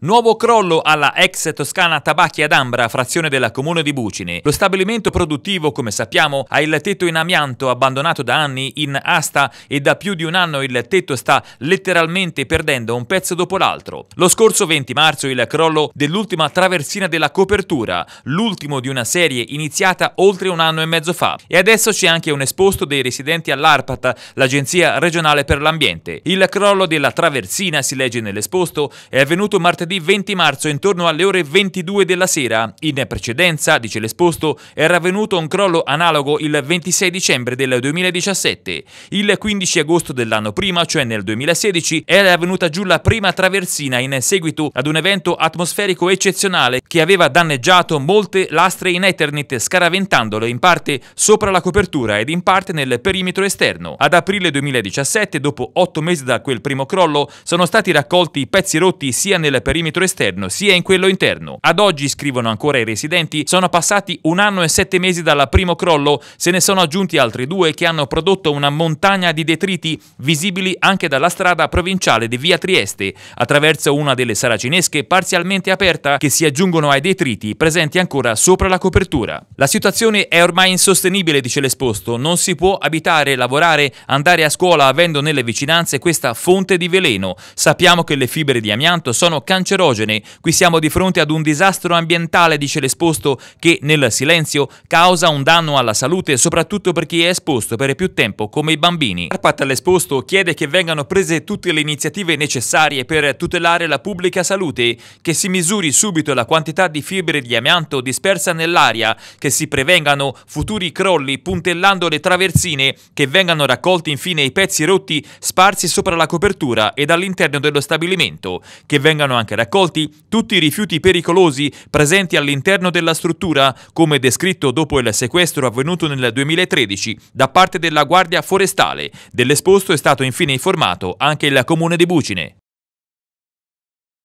Nuovo crollo alla ex Toscana Tabacchi ad Ambra, frazione della comune di Bucine. Lo stabilimento produttivo, come sappiamo, ha il tetto in amianto, abbandonato da anni in asta e da più di un anno il tetto sta letteralmente perdendo un pezzo dopo l'altro. Lo scorso 20 marzo il crollo dell'ultima traversina della copertura, l'ultimo di una serie iniziata oltre un anno e mezzo fa. E adesso c'è anche un esposto dei residenti all'ARPAT, l'Agenzia Regionale per l'Ambiente. Il crollo della traversina, si legge nell'esposto, è avvenuto martedì martedì 20 marzo intorno alle ore 22 della sera. In precedenza, dice l'esposto, era avvenuto un crollo analogo il 26 dicembre del 2017. Il 15 agosto dell'anno prima, cioè nel 2016, era venuta giù la prima traversina in seguito ad un evento atmosferico eccezionale che aveva danneggiato molte lastre in Ethernet scaraventandole in parte sopra la copertura ed in parte nel perimetro esterno. Ad aprile 2017, dopo otto mesi da quel primo crollo, sono stati raccolti i pezzi rotti sia nel perimetro perimetro esterno sia in quello interno. Ad oggi, scrivono ancora i residenti, sono passati un anno e sette mesi dal primo crollo, se ne sono aggiunti altri due che hanno prodotto una montagna di detriti visibili anche dalla strada provinciale di Via Trieste, attraverso una delle saracinesche parzialmente aperta che si aggiungono ai detriti presenti ancora sopra la copertura. La situazione è ormai insostenibile, dice l'esposto, non si può abitare, lavorare, andare a scuola avendo nelle vicinanze questa fonte di veleno. Sappiamo che le fibre di amianto sono cancellate cancerogene. Qui siamo di fronte ad un disastro ambientale, dice l'esposto, che nel silenzio causa un danno alla salute, soprattutto per chi è esposto per più tempo, come i bambini. Arpat l'esposto chiede che vengano prese tutte le iniziative necessarie per tutelare la pubblica salute, che si misuri subito la quantità di fibre di amianto dispersa nell'aria, che si prevengano futuri crolli puntellando le traversine, che vengano raccolti infine i pezzi rotti sparsi sopra la copertura ed all'interno dello stabilimento, che vengano anche raccolti tutti i rifiuti pericolosi presenti all'interno della struttura, come descritto dopo il sequestro avvenuto nel 2013 da parte della Guardia Forestale. Dell'esposto è stato infine informato anche il comune di Bucine.